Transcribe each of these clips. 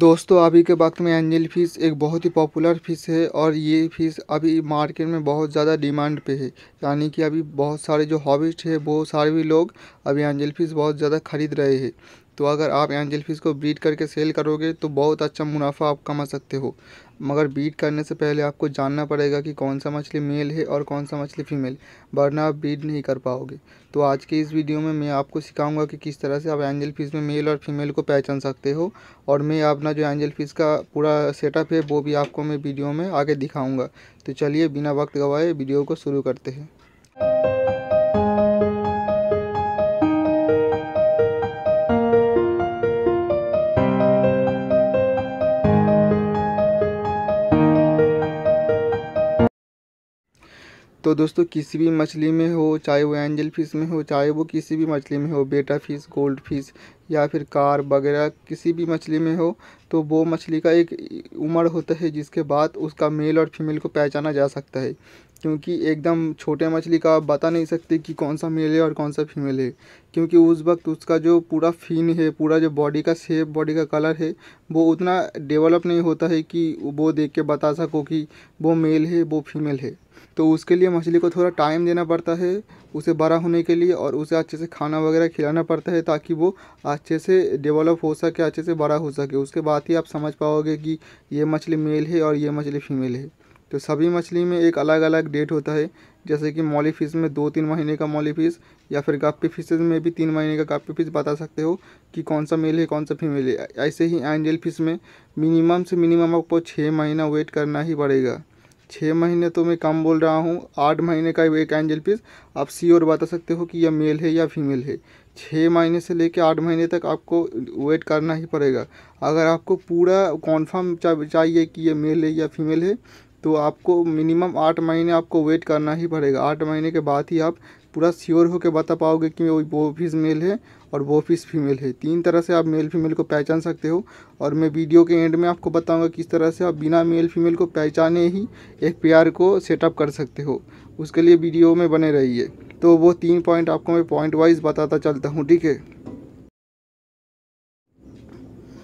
दोस्तों अभी के वक्त में एंजल फ़िश एक बहुत ही पॉपुलर फ़िश है और ये फ़िश अभी मार्केट में बहुत ज़्यादा डिमांड पे है यानी कि अभी बहुत सारे जो हॉबिस्ट है वो सारे भी लोग अभी एंजल फ़िश बहुत ज़्यादा ख़रीद रहे हैं तो अगर आप एंजल फिश को ब्रीड करके सेल करोगे तो बहुत अच्छा मुनाफा आप कमा सकते हो मगर ब्रीड करने से पहले आपको जानना पड़ेगा कि कौन सा मछली मेल है और कौन सा मछली फीमेल वरना आप ब्रीड नहीं कर पाओगे तो आज के इस वीडियो में मैं आपको सिखाऊंगा कि किस तरह से आप एंजल फिश में मेल और फीमेल को पहचान सकते हो और मैं अपना जो एंजल फिश का पूरा सेटअप है वो भी आपको मैं वीडियो में आगे दिखाऊँगा तो चलिए बिना वक्त गवाए वीडियो को शुरू करते हैं तो दोस्तों किसी भी मछली में हो चाहे वो एंजल फिश में हो चाहे वो किसी भी मछली में हो बेटा फिश गोल्ड फिश या फिर कार वगैरह किसी भी मछली में हो तो वो मछली का एक उम्र होता है जिसके बाद उसका मेल और फीमेल को पहचाना जा सकता है क्योंकि एकदम छोटे मछली का आप बता नहीं सकते कि कौन सा मेल है और कौन सा फीमेल है क्योंकि उस वक्त उसका जो पूरा फिन है पूरा जो बॉडी का शेप बॉडी का कलर है वो उतना डेवलप नहीं होता है कि वो देख के बता सको कि वो मेल है वो फीमेल है तो उसके लिए मछली को थोड़ा टाइम देना पड़ता है उसे बड़ा होने के लिए और उसे अच्छे से खाना वगैरह खिलाना पड़ता है ताकि वो अच्छे से डेवलप हो सके अच्छे से बड़ा हो सके उसके बाद ही आप समझ पाओगे कि ये मछली मेल है और ये मछली फीमेल है तो सभी मछली में एक अलग अलग डेट होता है जैसे कि मॉली फिश में दो तीन महीने का मॉली फिश या फिर गाप्पी फिशेज में भी तीन महीने का गाप्पी फिश बता सकते हो कि कौन सा मेल है कौन सा फीमेल है ऐसे ही एंजल फिश में मिनिमम से मिनिमम आपको छः महीना वेट करना ही पड़ेगा छः महीने तो मैं कम बोल रहा हूँ आठ महीने का एक एंजल पीस आप और बता सकते हो कि यह मेल है या फीमेल है छः महीने से लेकर आठ महीने तक आपको वेट करना ही पड़ेगा अगर आपको पूरा कॉन्फर्म चाहिए कि यह मेल है या फीमेल है तो आपको मिनिमम आठ महीने आपको वेट करना ही पड़ेगा आठ महीने के बाद ही आप पूरा श्योर होकर बता पाओगे कि वो ऑफिस मेल है और वो ऑफिस फीमेल है तीन तरह से आप मेल फीमेल को पहचान सकते हो और मैं वीडियो के एंड में आपको बताऊंगा किस तरह से आप बिना मेल फीमेल को पहचाने ही एक पेयर को सेटअप कर सकते हो उसके लिए वीडियो में बने रहिए तो वो तीन पॉइंट आपको मैं पॉइंट वाइज बताता चलता हूँ ठीक है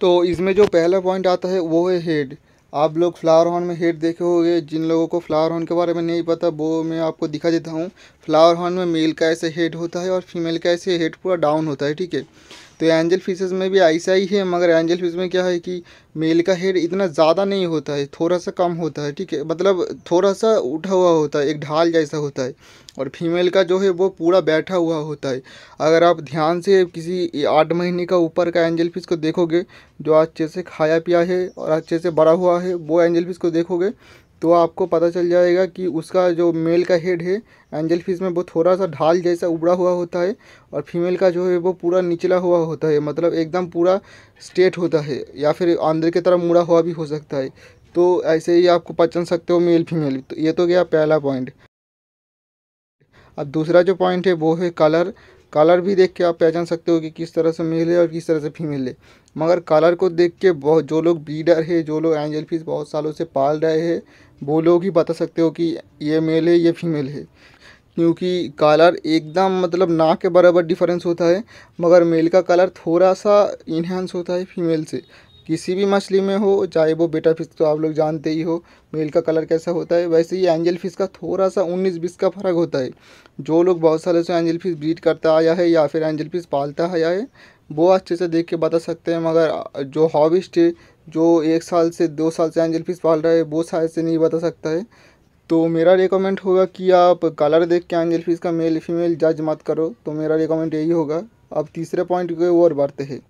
तो इसमें जो पहला पॉइंट आता है वो है हेड आप लोग फ्लावर हॉर्न में हेड देखे होंगे जिन लोगों को फ्लावर हॉर्न के बारे में नहीं पता वो मैं आपको दिखा देता हूँ फ्लावर हॉर्न में मेल का ऐसे हेड होता है और फीमेल का ऐसे हेड पूरा डाउन होता है ठीक है तो एंजल फिशेस में भी ऐसा ही है मगर एंजल फिश में क्या है कि मेल का हेड इतना ज़्यादा नहीं होता है थोड़ा सा कम होता है ठीक है मतलब थोड़ा सा उठा हुआ होता है एक ढाल जैसा होता है और फीमेल का जो है वो पूरा बैठा हुआ होता है अगर आप ध्यान से किसी आठ महीने का ऊपर का एंजल फिश को देखोगे जो अच्छे से खाया पिया है और अच्छे से बड़ा हुआ है वो एंजल फिश को देखोगे तो आपको पता चल जाएगा कि उसका जो मेल का हेड है एंजल फिश में वो थोड़ा सा ढाल जैसा उबड़ा हुआ होता है और फीमेल का जो है वो पूरा निचला हुआ होता है मतलब एकदम पूरा स्ट्रेट होता है या फिर अंदर की तरफ मुड़ा हुआ भी हो सकता है तो ऐसे ही आपको पहचान सकते हो मेल फीमेल तो ये तो गया पहला पॉइंट अब दूसरा जो पॉइंट है वो है कलर कलर भी देख के आप पहचान सकते हो कि किस तरह से मेल है और किस तरह से फीमेल है मगर कलर को देख के बहुत जो लोग ब्रीडर है जो लोग एंजल फिश बहुत सालों से पाल रहे हैं वो लोग ही बता सकते हो कि ये मेल है ये फीमेल है क्योंकि कलर एकदम मतलब ना के बराबर डिफरेंस होता है मगर मेल का कलर थोड़ा सा इन्हेंस होता है फीमेल से किसी भी मछली में हो चाहे वो बेटा फिश तो आप लोग जानते ही हो मेल का कलर कैसा होता है वैसे ही एंजल फिश का थोड़ा सा उन्नीस बीस का फ़र्क होता है जो लोग बहुत सालों से एंजल फिश ब्रीड करता आया है या फिर एंजल फिश पालता आया है वो अच्छे से देख के बता सकते हैं मगर जो हॉबिस्ट है जो एक साल से दो साल से एंजल फिश पाल रहा है वो शायद से नहीं बता सकता है तो मेरा रिकमेंड होगा कि आप कलर देख के एंजल फिश का मेल फीमेल जज मत करो तो मेरा रिकमेंड यही होगा अब तीसरे पॉइंट की ओर बढ़ते हैं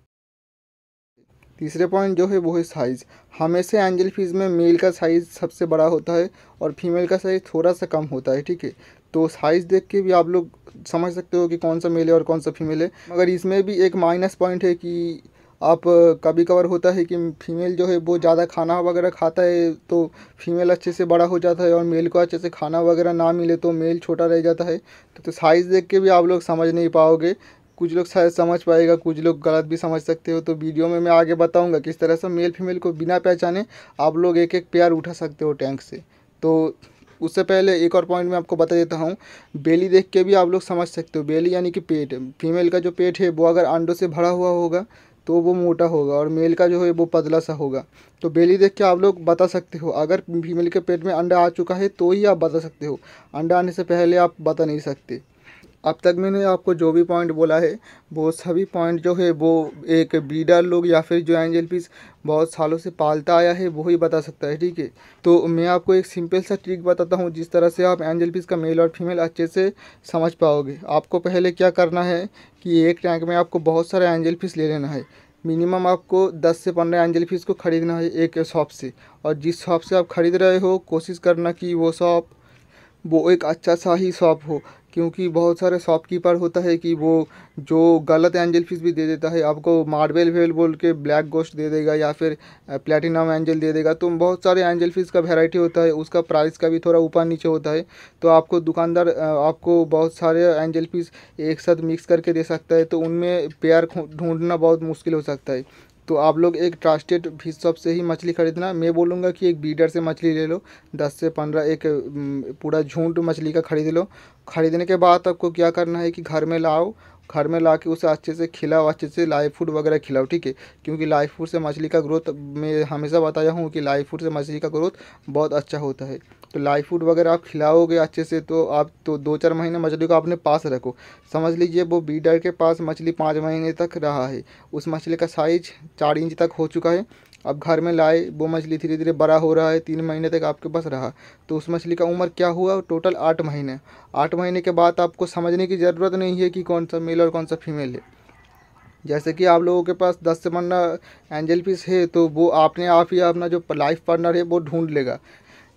तीसरे पॉइंट जो है वो है साइज़ हमेशा एंजल फीस में मेल का साइज़ सबसे बड़ा होता है और फीमेल का साइज़ थोड़ा सा कम होता है ठीक है तो साइज़ देख के भी आप लोग समझ सकते हो कि कौन सा मेल है और कौन सा फीमेल है मगर इसमें भी एक माइनस पॉइंट है कि आप कभी कभार होता है कि फीमेल जो है वो ज़्यादा खाना वगैरह खाता है तो फीमेल अच्छे से बड़ा हो जाता है और मेल को अच्छे से खाना वगैरह ना मिले तो मेल छोटा रह जाता है तो, तो साइज़ देख के भी आप लोग समझ नहीं पाओगे कुछ लोग शायद समझ पाएगा कुछ लोग गलत भी समझ सकते हो तो वीडियो में मैं आगे बताऊंगा किस तरह से मेल फीमेल को बिना पहचाने आप लोग एक एक पेयर उठा सकते हो टैंक से तो उससे पहले एक और पॉइंट मैं आपको बता देता हूँ बेली देख के भी आप लोग समझ सकते हो बेली यानी कि पेट फीमेल का जो पेट है वो अगर अंडों से भरा हुआ होगा तो वो मोटा होगा और मेल का जो है वो पतला सा होगा तो बेली देख के आप लोग बता सकते हो अगर फीमेल के पेट में अंडा आ चुका है तो ही आप बता सकते हो अंडा आने से पहले आप बता नहीं सकते अब तक मैंने आपको जो भी पॉइंट बोला है वो सभी पॉइंट जो है वो एक ब्रीडर लोग या फिर जो एंजल पीस बहुत सालों से पालता आया है वो ही बता सकता है ठीक है तो मैं आपको एक सिंपल सा ट्रिक बताता हूँ जिस तरह से आप एंजल पीस का मेल और फीमेल अच्छे से समझ पाओगे आपको पहले क्या करना है कि एक टैंक में आपको बहुत सारे एंजल पीस ले लेना है मिनिमम आपको 10 से 15 एंजल फीस को ख़रीदना है एक शॉप से और जिस शॉप से आप ख़रीद रहे हो कोशिश करना कि वो शॉप वो एक अच्छा सा ही शॉप हो क्योंकि बहुत सारे शॉपकीपर होता है कि वो जो गलत एंजल फीस भी दे देता है आपको मार्बल वेल बोल के ब्लैक गोश्त दे देगा या फिर प्लेटिनम एंजल दे देगा तो बहुत सारे एंजल फीस का वैरायटी होता है उसका प्राइस का भी थोड़ा ऊपर नीचे होता है तो आपको दुकानदार आपको बहुत सारे एंजल फीस एक साथ मिक्स करके दे सकता है तो उनमें पेयर ढूंढना बहुत मुश्किल हो सकता है तो आप लोग एक ट्रस्टेड फिश शॉप से ही मछली खरीदना मैं बोलूँगा कि एक बीडर से मछली ले लो दस से पंद्रह एक पूरा झूठ मछली का ख़रीद लो ख़रीदने के बाद आपको क्या करना है कि घर में लाओ घर में ला के उसे अच्छे से खिलाओ अच्छे से लाइव फूड वगैरह खिलाओ ठीक है क्योंकि लाइव फूड से मछली का ग्रोथ मैं हमेशा बताया हूँ कि लाइव फूड से मछली का ग्रोथ बहुत अच्छा होता है तो लाइफ फूड वगैरह आप खिलाओगे अच्छे से तो आप तो दो चार महीने मछली को आपने पास रखो समझ लीजिए वो बीडर के पास मछली पाँच महीने तक रहा है उस मछली का साइज चार इंच तक हो चुका है अब घर में लाए वो मछली धीरे धीरे बड़ा हो रहा है तीन महीने तक आपके पास रहा तो उस मछली का उम्र क्या हुआ टोटल आठ महीने आठ महीने के बाद आपको समझने की ज़रूरत नहीं है कि कौन सा मेल और कौन सा फीमेल है जैसे कि आप लोगों के पास दस से पंद्रह एंजल फिश है तो वो आपने आप ही अपना जो लाइफ पार्टनर है वो ढूंढ लेगा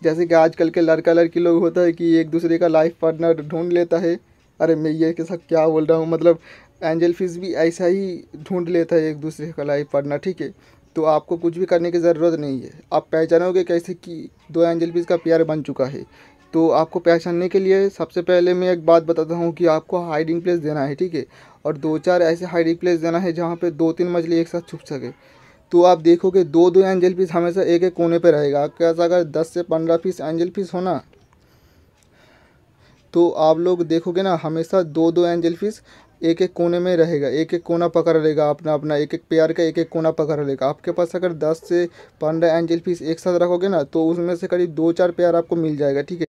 जैसे कि आजकल के लड़का लड़की लोग होता है कि एक दूसरे का लाइफ पार्टनर ढूंढ लेता है अरे मैं ये के साथ क्या बोल रहा हूँ मतलब एंजल फिश भी ऐसा ही ढूंढ लेता है एक दूसरे का लाइफ पार्टनर ठीक है तो आपको कुछ भी करने की ज़रूरत नहीं है आप पहचानोगे कैसे कि दो एंजल फिश का प्यार बन चुका है तो आपको पहचानने के लिए सबसे पहले मैं एक बात बताता हूँ कि आपको हाइडिंग प्लेस देना है ठीक है और दो चार ऐसे हाइडिंग प्लेस देना है जहाँ पर दो तीन मछली एक साथ छुप सके तो आप देखोगे दो दो एंजल पीस हमेशा एक एक कोने पर रहेगा कैसा अगर दस से पंद्रह पीस एंजल पीस हो ना तो आप लोग देखोगे ना हमेशा दो दो एंजल पीस एक एक कोने में रहेगा एक एक कोना पकड़ लेगा अपना अपना एक एक प्यार का एक एक कोना पकड़ लेगा आपके पास अगर दस से पंद्रह एंजल पीस एक साथ रखोगे ना तो उसमें से करीब दो चार प्यार आपको मिल जाएगा ठीक है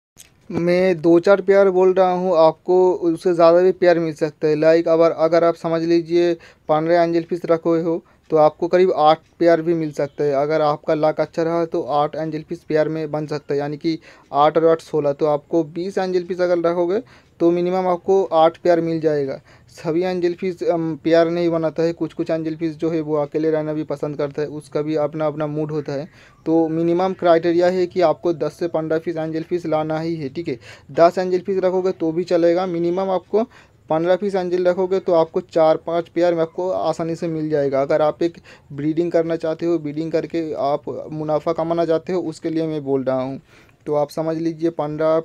मैं दो चार प्यार बोल रहा हूँ आपको उससे ज़्यादा भी प्यार मिल सकता है लाइक अगर अगर आप समझ लीजिए पंद्रह एंजल पीस रखे हो तो आपको करीब आठ पेयर भी मिल सकता है अगर आपका लक अच्छा रहा तो आठ एंजल पीस पेयर में बन सकता है यानी कि आठ और आठ सोलह तो आपको बीस एंजल पीस अगर रखोगे तो मिनिमम आपको आठ पेयर मिल जाएगा सभी एंजल फीस पेयर नहीं बनाता है कुछ कुछ एंजल फीस जो है वो अकेले रहना भी पसंद करता है उसका भी अपना अपना मूड होता है तो मिनिमम क्राइटेरिया है कि आपको दस से पंद्रह फीस एंजल फीस लाना ही है ठीक है दस एंजल फीस रखोगे तो भी चलेगा मिनिमम आपको पंद्रह पीस अंजिल रखोगे तो आपको चार पाँच पेयर में आपको आसानी से मिल जाएगा अगर आप एक ब्रीडिंग करना चाहते हो ब्रीडिंग करके आप मुनाफा कमाना चाहते हो उसके लिए मैं बोल रहा हूँ तो आप समझ लीजिए पंद्रह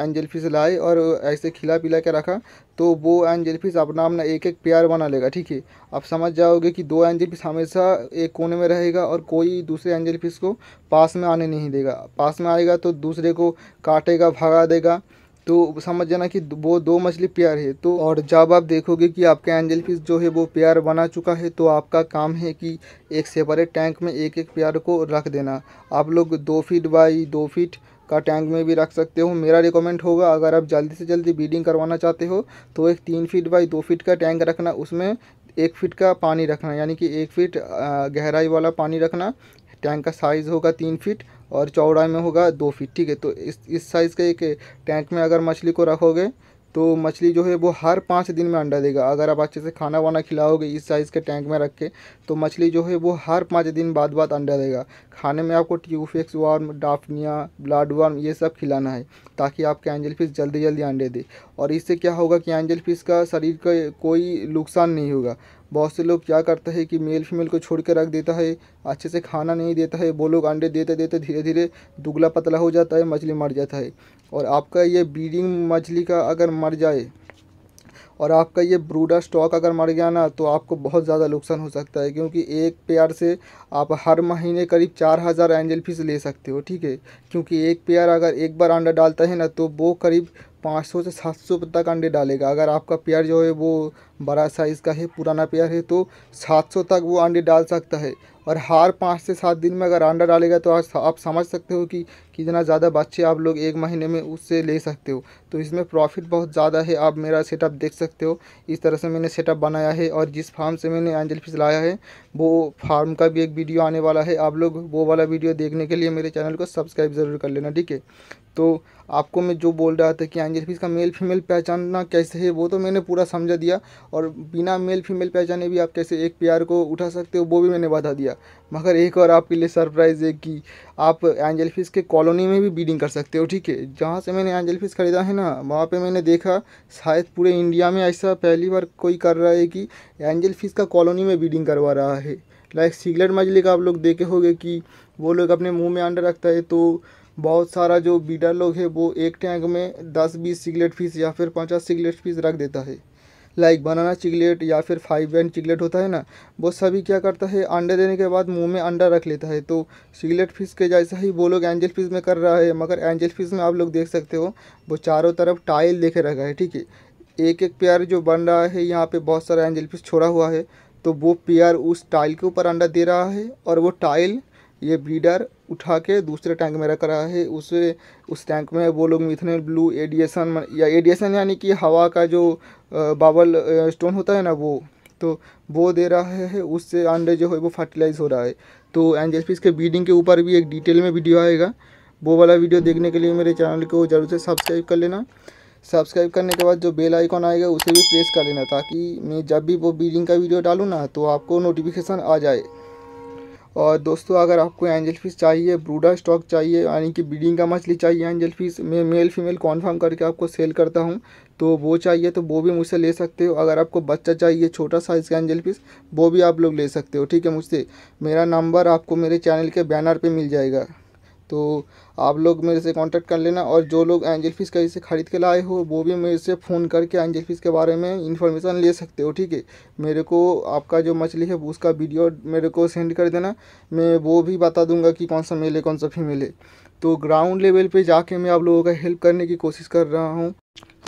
एंजल फिश लाए और ऐसे खिला पिला के रखा तो वो एंजल फिश अपना अपना एक एक प्यार बना लेगा ठीक है आप समझ जाओगे कि दो एंजल फिश हमेशा एक कोने में रहेगा और कोई दूसरे एंजल फिश को पास में आने नहीं देगा पास में आएगा तो दूसरे को काटेगा भगा देगा तो समझ जाना कि वो दो मछली प्यार है तो और जब आप देखोगे कि आपका एंजल फिश जो है वो प्यार बना चुका है तो आपका काम है कि एक सेपरेट टैंक में एक एक प्यार को रख देना आप लोग दो फीट बाई दो फीट का टैंक में भी रख सकते हो मेरा रिकमेंड होगा अगर आप जल्दी से जल्दी बीडिंग करवाना चाहते हो तो एक तीन फीट बाई दो फीट का टैंक रखना उसमें एक फीट का पानी रखना यानी कि एक फीट गहराई वाला पानी रखना टैंक का साइज़ होगा तीन फीट और चौड़ाई में होगा दो फीट ठीक है तो इस इस साइज़ के एक टैंक में अगर मछली को रखोगे तो मछली जो है वो हर पाँच दिन में अंडा देगा अगर आप अच्छे से खाना वाना खिलाओगे इस साइज़ के टैंक में रख के तो मछली जो है वो हर पाँच दिन बाद बाद अंडा देगा खाने में आपको tubifex worm daphnia blood worm ये सब खिलाना है ताकि आपके एंजल फिश जल्दी जल्दी अंडे दे और इससे क्या होगा कि एंजल फिश का शरीर का कोई नुकसान नहीं होगा बहुत से लोग क्या करते हैं कि मेल फीमेल को छोड़ के रख देता है अच्छे से खाना नहीं देता है वो लोग अंडे देते देते धीरे धीरे दुगला पतला हो जाता है मछली मर जाता है और आपका ये ब्रीडिंग मछली का अगर मर जाए और आपका ये ब्रूडर स्टॉक अगर मर गया ना तो आपको बहुत ज़्यादा नुकसान हो सकता है क्योंकि एक पेयर से आप हर महीने करीब चार हज़ार एंजल फीस ले सकते हो ठीक है क्योंकि एक पेयर अगर एक बार अंडा डालता है ना तो वो करीब पाँच सौ से सात सौ तक अंडे डालेगा अगर आपका पेयर जो है वो बड़ा साइज़ का है पुराना पेयर है तो सात सौ तक वो अंडे डाल सकता है और हर पाँच से सात दिन में अगर अंडा डालेगा तो आप समझ सकते हो कि कितना ज़्यादा बच्चे आप लोग एक महीने में उससे ले सकते हो तो इसमें प्रॉफिट बहुत ज़्यादा है आप मेरा सेटअप देख सकते हो इस तरह से मैंने सेटअप बनाया है और जिस फार्म से मैंने एंजल फिश लाया है वो फार्म का भी एक वीडियो आने वाला है आप लोग वो वाला वीडियो देखने के लिए मेरे चैनल को सब्सक्राइब ज़रूर कर लेना ठीक है तो आपको मैं जो बोल रहा था कि एंजल फिश का मेल फीमेल पहचानना कैसे है वो तो मैंने पूरा समझा दिया और बिना मेल फीमेल पहचाने भी आप कैसे एक प्यार को उठा सकते हो वो भी मैंने बता दिया मगर एक और आपके लिए सरप्राइज़ है कि आप एंजल फिश के कॉलोनी में भी बीडिंग कर सकते हो ठीक है जहाँ से मैंने एंजल फिश ख़रीदा है ना वहाँ पे मैंने देखा शायद पूरे इंडिया में ऐसा पहली बार कोई कर रहा है कि एंजल फिश का कॉलोनी में बीडिंग करवा रहा है लाइक सिगलेट मछली का आप लोग देखे होंगे कि वो लोग अपने मुँह में अंडा रखता है तो बहुत सारा जो बीडर लोग है वो एक टैंक में दस बीस सिगलेट फीस या फिर पचास सिगलेट फीस रख देता है लाइक बनाना चिकलेट या फिर फाइव बैंड चिगलेट होता है ना वो सभी क्या करता है अंडे देने के बाद मुंह में अंडा रख लेता है तो सिगलेट फिश के जैसा ही वो लोग एंजल फिश में कर रहा है मगर एंजल फिश में आप लोग देख सकते हो वो चारों तरफ टाइल देखे रखा है ठीक है एक एक पेयर जो बन रहा है यहाँ पर बहुत सारा एंजल फिश छोड़ा हुआ है तो वो पेयर उस टाइल के ऊपर अंडा दे रहा है और वो टाइल ये ब्रीडर उठा के दूसरे टैंक में रख रहा है उस उस टैंक में वो लोग मिथनल ब्लू एडिएसन या एडिएसन यानी कि हवा का जो बावल स्टोन होता है ना वो तो वो दे रहा है उससे अंडे जो है वो फर्टिलाइज हो रहा है तो एन के बीडिंग के ऊपर भी एक डिटेल में वीडियो आएगा वो वाला वीडियो देखने के लिए मेरे चैनल को ज़रूर से सब्सक्राइब कर लेना सब्सक्राइब करने के बाद जो बेल आइकॉन आएगा उसे भी प्रेस कर लेना ताकि मैं जब भी वो बीडिंग का वीडियो डालूँ ना तो आपको नोटिफिकेशन आ जाए और दोस्तों अगर आपको एंजल फिश चाहिए ब्रूडा स्टॉक चाहिए यानी कि ब्रीडिंग का मछली चाहिए एंजल फिश मैं मेल फीमेल कॉन्फर्म करके आपको सेल करता हूँ तो वो चाहिए तो वो भी मुझसे ले सकते हो अगर आपको बच्चा चाहिए छोटा साइज़ का एंजल फिश वो भी आप लोग ले सकते हो ठीक है मुझसे मेरा नंबर आपको मेरे चैनल के बैनर पर मिल जाएगा तो आप लोग मेरे से कांटेक्ट कर लेना और जो लोग एंजल फिश कहीं से ख़रीद के लाए हो वो भी मेरे से फ़ोन करके एंजल फिश के बारे में इन्फॉर्मेशन ले सकते हो ठीक है मेरे को आपका जो मछली है उसका वीडियो मेरे को सेंड कर देना मैं वो भी बता दूंगा कि कौन सा मेल है कौन सा फीमेल है तो ग्राउंड लेवल पर जाके मैं आप लोगों का हेल्प करने की कोशिश कर रहा हूँ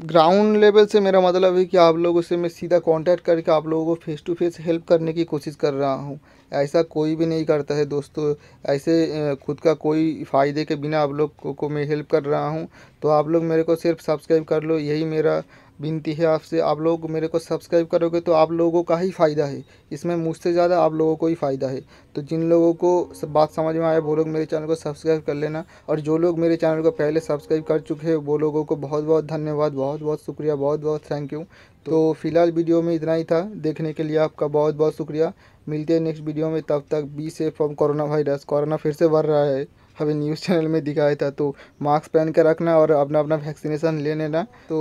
ग्राउंड लेवल से मेरा मतलब है कि आप लोगों से मैं सीधा कांटेक्ट करके आप लोगों को फेस टू फेस हेल्प करने की कोशिश कर रहा हूँ ऐसा कोई भी नहीं करता है दोस्तों ऐसे खुद का कोई फ़ायदे के बिना आप लोग को, को मैं हेल्प कर रहा हूँ तो आप लोग मेरे को सिर्फ सब्सक्राइब कर लो यही मेरा विनती है आपसे आप लोग मेरे को सब्सक्राइब करोगे तो आप लोगों का ही फ़ायदा है इसमें मुझसे ज़्यादा आप लोगों को ही फ़ायदा है तो जिन लोगों को सब बात समझ में आए वो लोग मेरे चैनल को सब्सक्राइब कर लेना और जो लोग मेरे चैनल को पहले सब्सक्राइब कर चुके हैं वो लोगों को बहुत बहुत धन्यवाद बहुत बहुत शुक्रिया बहुत बहुत थैंक यू तो फिलहाल वीडियो में इतना ही था देखने के लिए आपका बहुत बहुत शुक्रिया मिलते हैं नेक्स्ट वीडियो में तब तक बी से फ्रॉम कोरोना वायरस कोरोना फिर से बढ़ रहा है हमें न्यूज़ चैनल में दिखाया था तो मास्क पहन कर रखना और अपना अपना वैक्सीनेशन ले लेना तो